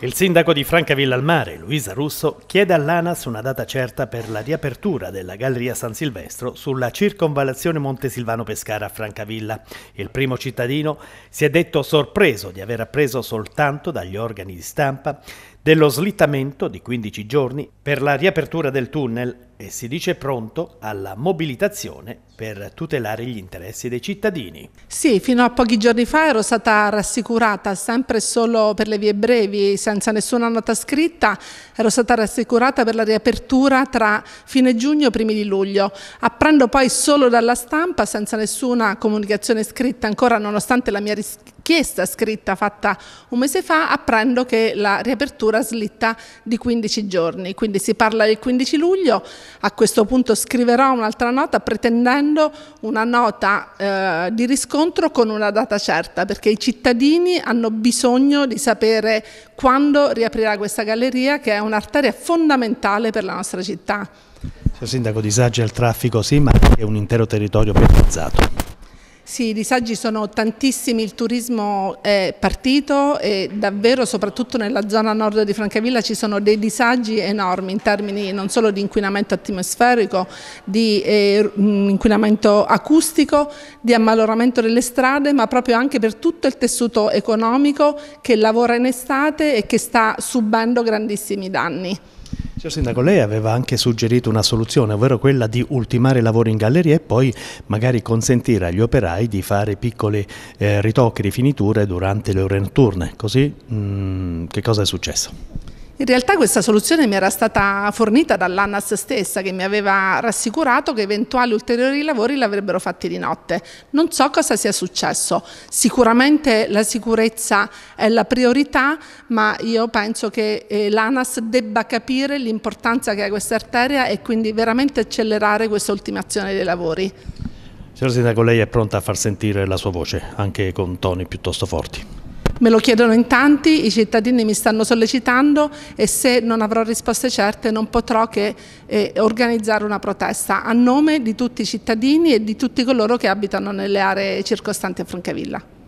Il sindaco di Francavilla al Mare, Luisa Russo, chiede all'ANAS una data certa per la riapertura della Galleria San Silvestro sulla circonvallazione Montesilvano Pescara a Francavilla. Il primo cittadino si è detto sorpreso di aver appreso soltanto dagli organi di stampa dello slittamento di 15 giorni per la riapertura del tunnel e si dice pronto alla mobilitazione per tutelare gli interessi dei cittadini. Sì, fino a pochi giorni fa ero stata rassicurata, sempre solo per le vie brevi, senza nessuna nota scritta, ero stata rassicurata per la riapertura tra fine giugno e primi di luglio. Apprendo poi solo dalla stampa, senza nessuna comunicazione scritta ancora, nonostante la mia richiesta scritta fatta un mese fa, apprendo che la riapertura dura slitta di 15 giorni, quindi si parla del 15 luglio, a questo punto scriverò un'altra nota pretendendo una nota eh, di riscontro con una data certa, perché i cittadini hanno bisogno di sapere quando riaprirà questa galleria che è un'arteria fondamentale per la nostra città. Signor Sindaco, disagi al traffico sì, ma è un intero territorio penalizzato. Sì, i disagi sono tantissimi, il turismo è partito e davvero soprattutto nella zona nord di Francavilla ci sono dei disagi enormi in termini non solo di inquinamento atmosferico, di eh, mm, inquinamento acustico, di ammaloramento delle strade, ma proprio anche per tutto il tessuto economico che lavora in estate e che sta subendo grandissimi danni. Signor Sindaco, lei aveva anche suggerito una soluzione, ovvero quella di ultimare i lavori in galleria e poi magari consentire agli operai di fare piccoli eh, ritocchi di finiture durante le ore notturne. Così mh, mm, che cosa è successo? In realtà questa soluzione mi era stata fornita dall'ANAS stessa che mi aveva rassicurato che eventuali ulteriori lavori l'avrebbero fatti di notte. Non so cosa sia successo, sicuramente la sicurezza è la priorità ma io penso che eh, l'ANAS debba capire l'importanza che ha questa arteria e quindi veramente accelerare questa ultimazione dei lavori. Signor Sindaco, lei è pronta a far sentire la sua voce, anche con toni piuttosto forti. Me lo chiedono in tanti, i cittadini mi stanno sollecitando e se non avrò risposte certe non potrò che eh, organizzare una protesta a nome di tutti i cittadini e di tutti coloro che abitano nelle aree circostanti a Francavilla.